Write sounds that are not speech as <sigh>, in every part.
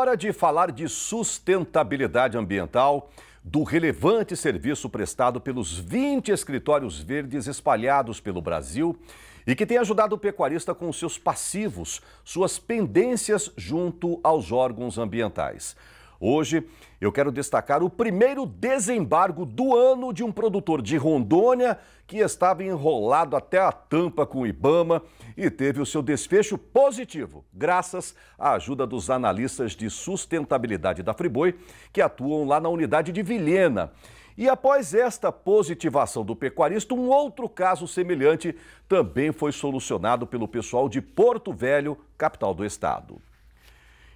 hora de falar de sustentabilidade ambiental, do relevante serviço prestado pelos 20 escritórios verdes espalhados pelo Brasil e que tem ajudado o pecuarista com seus passivos, suas pendências junto aos órgãos ambientais. Hoje eu quero destacar o primeiro desembargo do ano de um produtor de Rondônia que estava enrolado até a tampa com o Ibama e teve o seu desfecho positivo, graças à ajuda dos analistas de sustentabilidade da Friboi, que atuam lá na unidade de Vilhena. E após esta positivação do pecuarista, um outro caso semelhante também foi solucionado pelo pessoal de Porto Velho, capital do estado.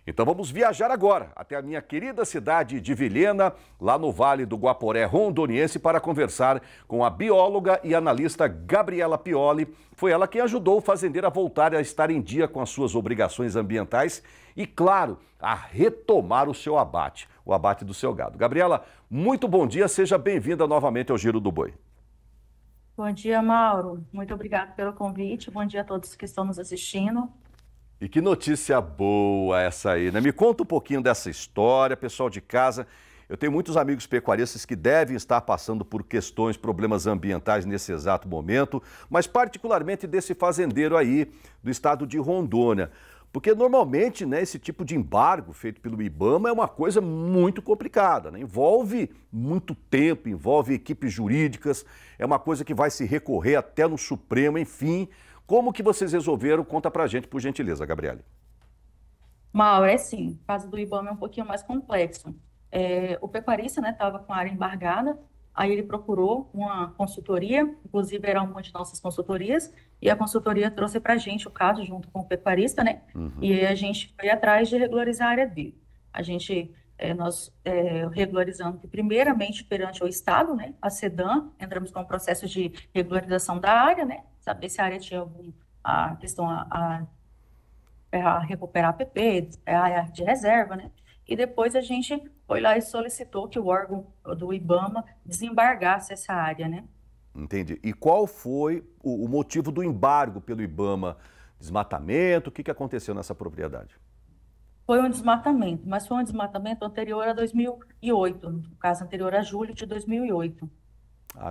Então vamos viajar agora até a minha querida cidade de Vilhena, lá no Vale do Guaporé Rondoniense, para conversar com a bióloga e analista Gabriela Pioli. Foi ela quem ajudou o fazendeiro a voltar a estar em dia com as suas obrigações ambientais e, claro, a retomar o seu abate, o abate do seu gado. Gabriela, muito bom dia, seja bem-vinda novamente ao Giro do Boi. Bom dia, Mauro. Muito obrigado pelo convite. Bom dia a todos que estão nos assistindo. E que notícia boa essa aí, né? Me conta um pouquinho dessa história, pessoal de casa. Eu tenho muitos amigos pecuaristas que devem estar passando por questões, problemas ambientais nesse exato momento, mas particularmente desse fazendeiro aí do estado de Rondônia. Porque normalmente né, esse tipo de embargo feito pelo IBAMA é uma coisa muito complicada, né? envolve muito tempo, envolve equipes jurídicas, é uma coisa que vai se recorrer até no Supremo, enfim, como que vocês resolveram? Conta a gente, por gentileza, Gabriele. Mauro, é sim. O caso do IBAMA é um pouquinho mais complexo. É, o pecuarista estava né, com a área embargada, aí ele procurou uma consultoria, inclusive era uma de nossas consultorias, e a consultoria trouxe para a gente o caso junto com o pecuarista, né? Uhum. E a gente foi atrás de regularizar a área dele. A gente, é, nós é, regularizando primeiramente perante o Estado, né? A SEDAM, entramos com o processo de regularização da área, né? saber se a área tinha algum, a questão a, a, é, a recuperar a PP, é a área de reserva, né? E depois a gente foi lá e solicitou que o órgão do IBAMA desembargasse essa área, né? Entendi. E qual foi o, o motivo do embargo pelo IBAMA? Desmatamento? O que, que aconteceu nessa propriedade? Foi um desmatamento, mas foi um desmatamento anterior a 2008, no caso anterior a julho de 2008.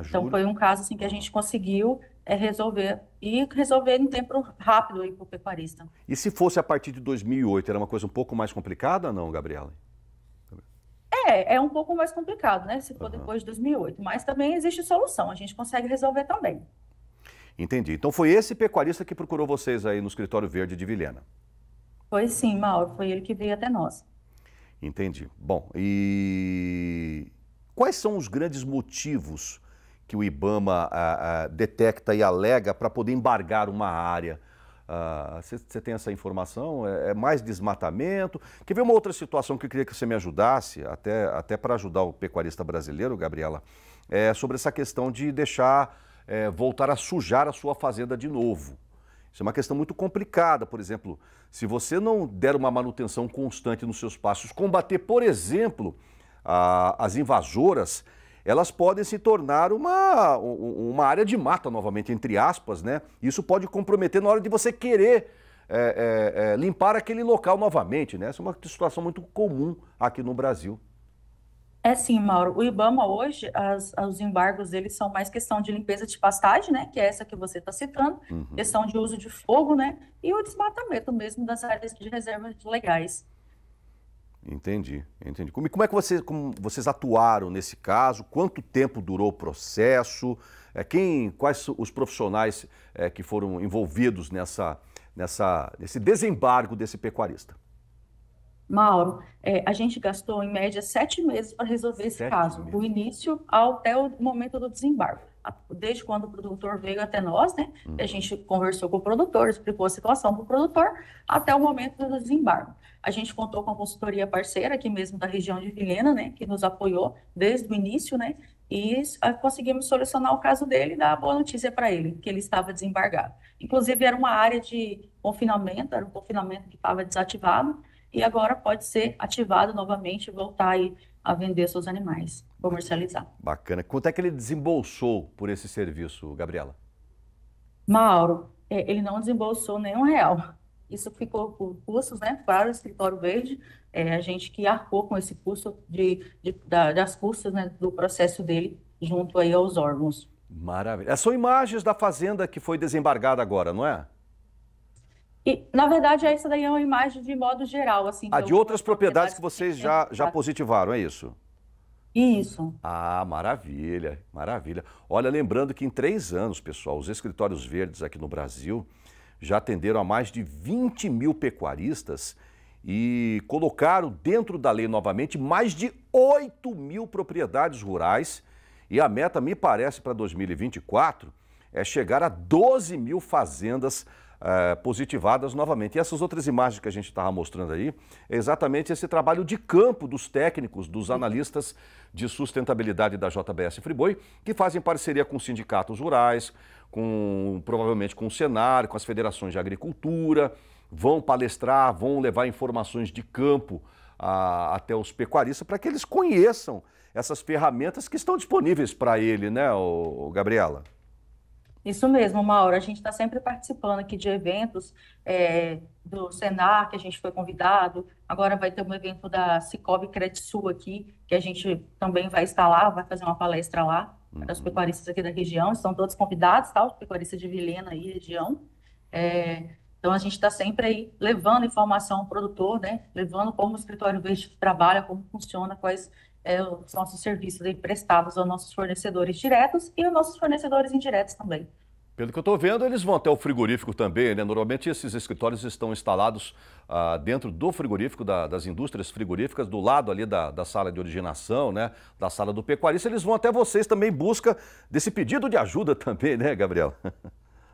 então foi um caso assim que a gente conseguiu é resolver e resolver em tempo rápido aí para o pecuarista. E se fosse a partir de 2008, era uma coisa um pouco mais complicada, não, Gabriela? É, é um pouco mais complicado, né? Se for uhum. depois de 2008, mas também existe solução, a gente consegue resolver também. Entendi. Então foi esse pecuarista que procurou vocês aí no escritório verde de Vilhena. Foi sim, Mauro, foi ele que veio até nós. Entendi. Bom, e quais são os grandes motivos que o IBAMA ah, ah, detecta e alega para poder embargar uma área. Você ah, tem essa informação? É, é, mais desmatamento? Quer ver uma outra situação que eu queria que você me ajudasse, até, até para ajudar o pecuarista brasileiro, Gabriela, é sobre essa questão de deixar é, voltar a sujar a sua fazenda de novo. Isso é uma questão muito complicada, por exemplo, se você não der uma manutenção constante nos seus passos, combater, por exemplo, a, as invasoras, elas podem se tornar uma, uma área de mata novamente, entre aspas, né? Isso pode comprometer na hora de você querer é, é, é, limpar aquele local novamente, né? Essa é uma situação muito comum aqui no Brasil. É sim, Mauro. O IBAMA hoje, as, os embargos eles são mais questão de limpeza de pastagem, né, que é essa que você está citando, uhum. questão de uso de fogo, né, e o desmatamento mesmo das áreas de reservas legais. Entendi, entendi. Como, como é que vocês, como vocês atuaram nesse caso? Quanto tempo durou o processo? É, quem, quais os profissionais é, que foram envolvidos nessa, nessa, nesse desembargo desse pecuarista? Mauro, é, a gente gastou em média sete meses para resolver esse sete caso, meses. do início até o momento do desembargo desde quando o produtor veio até nós, né? Uhum. A gente conversou com o produtor, explicou a situação para o produtor, até o momento do desembargo. A gente contou com a consultoria parceira aqui mesmo da região de Vilhena, né, que nos apoiou desde o início, né, e conseguimos solucionar o caso dele e dar a boa notícia para ele, que ele estava desembargado. Inclusive, era uma área de confinamento, era um confinamento que estava desativado, e agora pode ser ativado novamente e voltar aí a vender seus animais, comercializar. Bacana. Quanto é que ele desembolsou por esse serviço, Gabriela? Mauro, é, ele não desembolsou nenhum real. Isso ficou por custos, né, para o Escritório Verde, é, a gente que arcou com esse custo de, de da, das custas né, do processo dele junto aí aos órgãos. Maravilha. É, são imagens da fazenda que foi desembargada agora, não é? E, na verdade, essa daí é uma imagem de modo geral. assim. Ah, de outras propriedades que vocês já, já positivaram, é isso? Isso. Ah, maravilha, maravilha. Olha, lembrando que em três anos, pessoal, os escritórios verdes aqui no Brasil já atenderam a mais de 20 mil pecuaristas e colocaram dentro da lei novamente mais de 8 mil propriedades rurais. E a meta, me parece, para 2024 é chegar a 12 mil fazendas uh, positivadas novamente. E essas outras imagens que a gente estava mostrando aí, é exatamente esse trabalho de campo dos técnicos, dos analistas de sustentabilidade da JBS Friboi, que fazem parceria com sindicatos rurais, com provavelmente com o Senar, com as federações de agricultura, vão palestrar, vão levar informações de campo a, até os pecuaristas para que eles conheçam essas ferramentas que estão disponíveis para ele, né, o, o Gabriela? Isso mesmo, Mauro. A gente está sempre participando aqui de eventos é, do Senar, que a gente foi convidado. Agora vai ter um evento da Cicobi Sul aqui, que a gente também vai estar lá, vai fazer uma palestra lá para os uhum. pecuaristas aqui da região. Estão todos convidados, tá? Os pecuaristas de Vilhena e região. É, então, a gente está sempre aí levando informação ao produtor, né? Levando como o escritório verde trabalha, como funciona, quais é, os nossos serviços emprestados aos nossos fornecedores diretos e aos nossos fornecedores indiretos também. Pelo que eu estou vendo, eles vão até o frigorífico também, né? Normalmente esses escritórios estão instalados ah, dentro do frigorífico, da, das indústrias frigoríficas, do lado ali da, da, sala de originação, né? Da sala do pecuarista. Eles vão até vocês também em busca desse pedido de ajuda <laughs> também, né, Gabriel?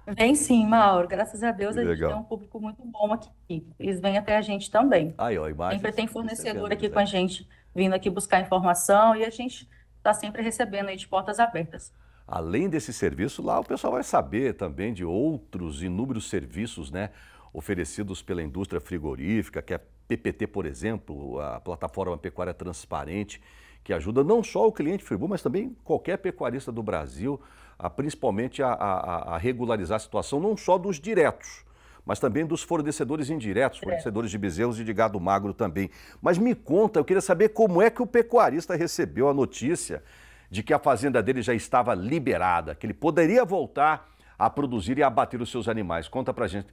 Vem sim, Mauro. Graças a Deus a Legal. gente tem um público muito bom aqui. Eles vêm até a gente também. Aí, ó, imagem. Sempre tem fornecedor né? aqui com a gente vindo aqui buscar informação e a gente está sempre recebendo aí de portas abertas. Além desse serviço, lá o pessoal vai saber também de outros inúmeros serviços né, oferecidos pela indústria frigorífica, que é PPT, por exemplo, a plataforma pecuária transparente, que ajuda não só o cliente Friburgo, mas também qualquer pecuarista do Brasil, a, principalmente a, a, a regularizar a situação, não só dos diretos, mas também dos fornecedores indiretos, é. fornecedores de bezerros e de gado magro também. Mas me conta, eu queria saber como é que o pecuarista recebeu a notícia de que a fazenda dele já estava liberada, que ele poderia voltar a produzir e abater os seus animais. Conta pra gente.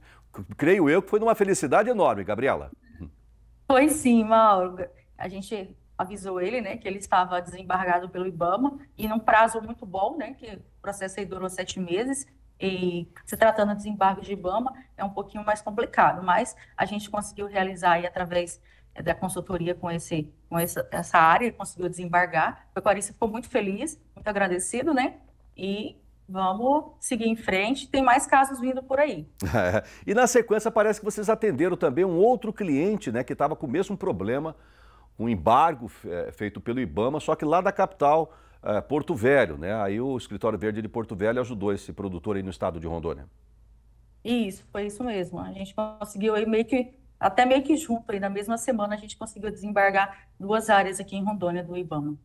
Creio eu que foi uma felicidade enorme, Gabriela. Foi sim, Mauro. A gente avisou ele, né, que ele estava desembargado pelo IBAMA e num prazo muito bom, né, que o processo aí durou sete meses. E se tratando de desembargo de Ibama, é um pouquinho mais complicado, mas a gente conseguiu realizar aí através eh, da consultoria com, esse, com essa, essa área, conseguiu desembargar. O Clarice ficou muito feliz, muito agradecido, né? E vamos seguir em frente, tem mais casos vindo por aí. <laughs> E na sequência parece que vocês atenderam também um outro cliente, né, que estava com o mesmo problema, um embargo eh, feito pelo Ibama, só que lá da capital é, Porto Velho, né? Aí o Escritório Verde de Porto Velho ajudou esse produtor aí no estado de Rondônia. Isso, foi isso mesmo. A gente conseguiu aí meio que, até meio que junto, aí na mesma semana a gente conseguiu desembargar duas áreas aqui em Rondônia do Ibama.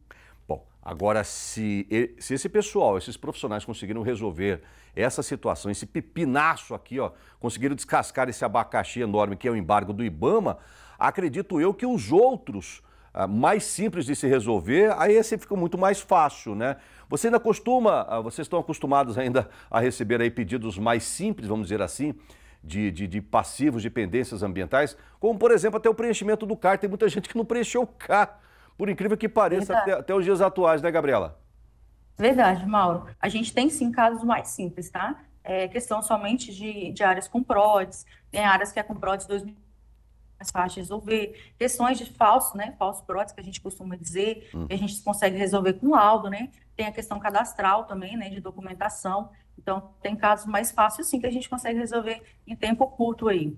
Bom, agora se, se esse pessoal, esses profissionais conseguiram resolver essa situação, esse pepinaço aqui, ó, conseguiram descascar esse abacaxi enorme que é o embargo do Ibama, acredito eu que os outros ah, mais simples de se resolver, aí esse fica muito mais fácil, né? Você ainda costuma, ah, vocês estão acostumados ainda a receber aí pedidos mais simples, vamos dizer assim, de, de, de, passivos de pendências ambientais, como por exemplo até o preenchimento do CAR. Tem muita <laughs> gente que não preencheu o CAR, por incrível que pareça, até, até, os dias atuais, né, Gabriela? Verdade, Mauro. A gente tem sim casos mais simples, tá? É questão somente de, de áreas com PRODES, tem né? áreas que é com PRODES 2000 mais fácil de resolver. Questões de falso, né? Falso prótese, que a gente costuma dizer, hum. que a gente consegue resolver com laudo, né? Tem a questão cadastral também, né? De documentação. Então, tem casos mais fáceis, sim, que a gente consegue resolver em tempo curto aí.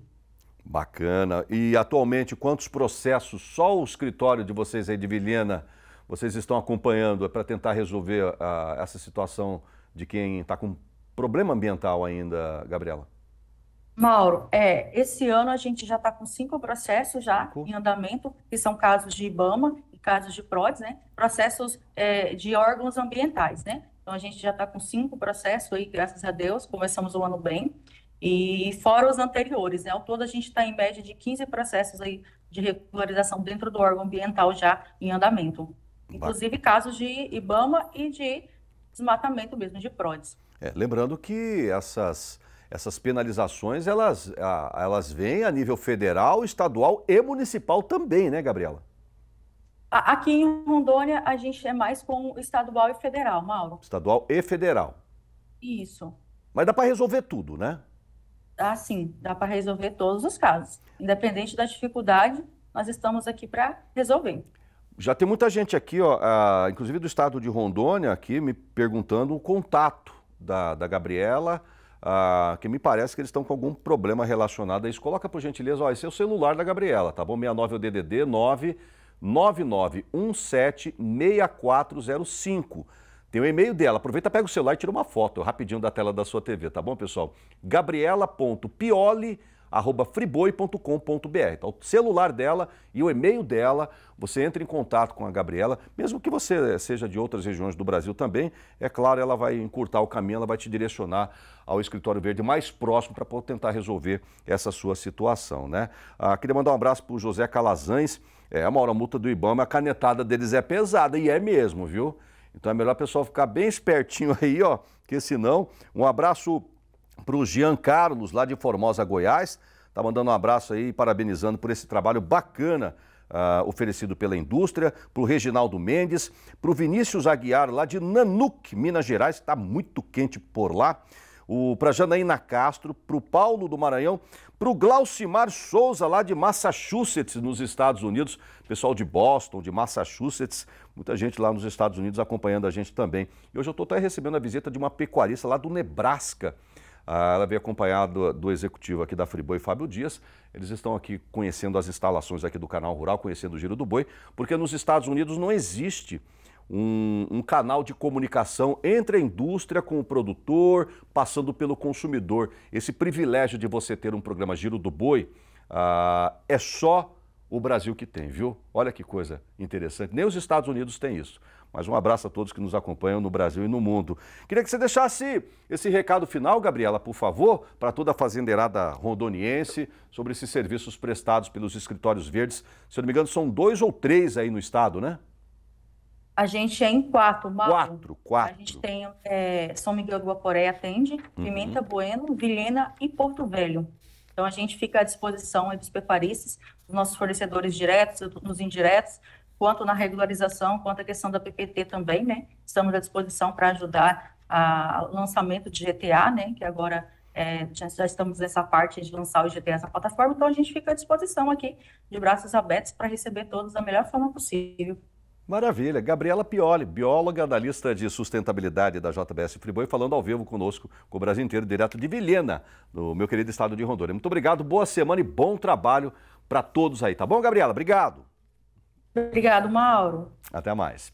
Bacana. E atualmente, quantos processos, só o escritório de vocês aí de Vilhena, vocês estão acompanhando para tentar resolver ah, essa situação de quem está com problema ambiental ainda, Gabriela? Mauro, é, esse ano a gente já está com cinco processos já cinco. em andamento, que são casos de IBAMA e casos de PRODES, né? Processos é, de órgãos ambientais, né? Então a gente já está com cinco processos aí, graças a Deus, começamos o ano bem. E fora os anteriores, né? Ao todo a gente está em média de 15 processos aí de regularização dentro do órgão ambiental já em andamento. Inclusive casos de IBAMA e de desmatamento mesmo, de PRODES. É, lembrando que essas essas penalizações elas, elas vêm a nível federal, estadual e municipal também, né, Gabriela? Aqui em Rondônia a gente é mais com estadual e federal, Mauro. Estadual e federal. Isso. Mas dá para resolver tudo, né? Ah, sim, dá para resolver todos os casos. Independente da dificuldade, nós estamos aqui para resolver. Já tem muita gente aqui, ó, inclusive do estado de Rondônia, aqui me perguntando o contato da, da Gabriela ah, que me parece que eles estão com algum problema relacionado a isso. Coloca, por gentileza, ó, esse é o celular da Gabriela, tá bom? 69 é o DDD 999176405. Tem o e-mail dela. Aproveita, pega o celular e tira uma foto rapidinho da tela da sua TV, tá bom, pessoal? gabriela.pioli.com arroba friboi.com.br. Então, tá, o celular dela e o e-mail dela, você entra em contato com a Gabriela, mesmo que você eh, seja de outras regiões do Brasil também, é claro, ela vai encurtar o caminho, ela vai te direcionar ao escritório verde mais próximo para tentar resolver essa sua situação, né? Ah, queria mandar um abraço para o José Calazans, é uma hora multa do IBAMA, a canetada deles é pesada e é mesmo, viu? Então é melhor o pessoal ficar bem espertinho <laughs> aí, ó, que senão, um abraço para o Jean Carlos, lá de Formosa, Goiás. Está mandando um abraço aí, parabenizando por esse trabalho bacana uh, oferecido pela indústria, para o Reginaldo Mendes, para o Vinícius Aguiar, lá de Nanuc, Minas Gerais, está muito quente por lá. Para Janaína Castro, para o Paulo do Maranhão, para o Glaucimar Souza, lá de Massachusetts, nos Estados Unidos. Pessoal de Boston, de Massachusetts, muita gente lá nos Estados Unidos acompanhando a gente também. E hoje eu estou até recebendo a visita de uma pecuarista lá do Nebraska. Ah, ela veio acompanhada do, executivo aqui da Friboi, Fábio Dias. Eles estão aqui conhecendo as instalações aqui do canal rural, conhecendo o Giro do Boi, porque nos Estados Unidos não existe um, um, canal de comunicação entre a indústria com o produtor, passando pelo consumidor. Esse privilégio de você ter um programa Giro do Boi ah, é só o Brasil que tem, viu? Olha que coisa interessante. Nem os Estados Unidos têm isso. Mas um abraço a todos que nos acompanham no Brasil e no mundo. Queria que você deixasse esse recado final, Gabriela, por favor, para toda a fazendeirada rondoniense sobre esses serviços prestados pelos escritórios verdes. Se eu não me engano, são dois ou três aí no estado, né? A gente é em quatro, Mauro. Quatro, quatro. A gente tem é, São Miguel do Guaporé atende, Pimenta uhum. Bueno, Vilhena e Porto Velho. Então a gente fica à disposição dos pecuaristas, dos nossos fornecedores diretos, dos indiretos, quanto na regularização, quanto à questão da PPT também, né? Estamos à disposição para ajudar o lançamento de GTA, né? Que agora é, já, já, estamos nessa parte de lançar o GTA na plataforma, então a gente fica à disposição aqui, de braços abertos, para receber todos da melhor forma possível. Maravilha. Gabriela Pioli, bióloga, analista de sustentabilidade da JBS Friboi, falando ao vivo conosco, com o Brasil inteiro, direto de Vilhena, no meu querido estado de Rondônia. Muito obrigado, boa semana e bom trabalho para todos aí, tá bom, Gabriela? Obrigado. Obrigado, Mauro. Até mais.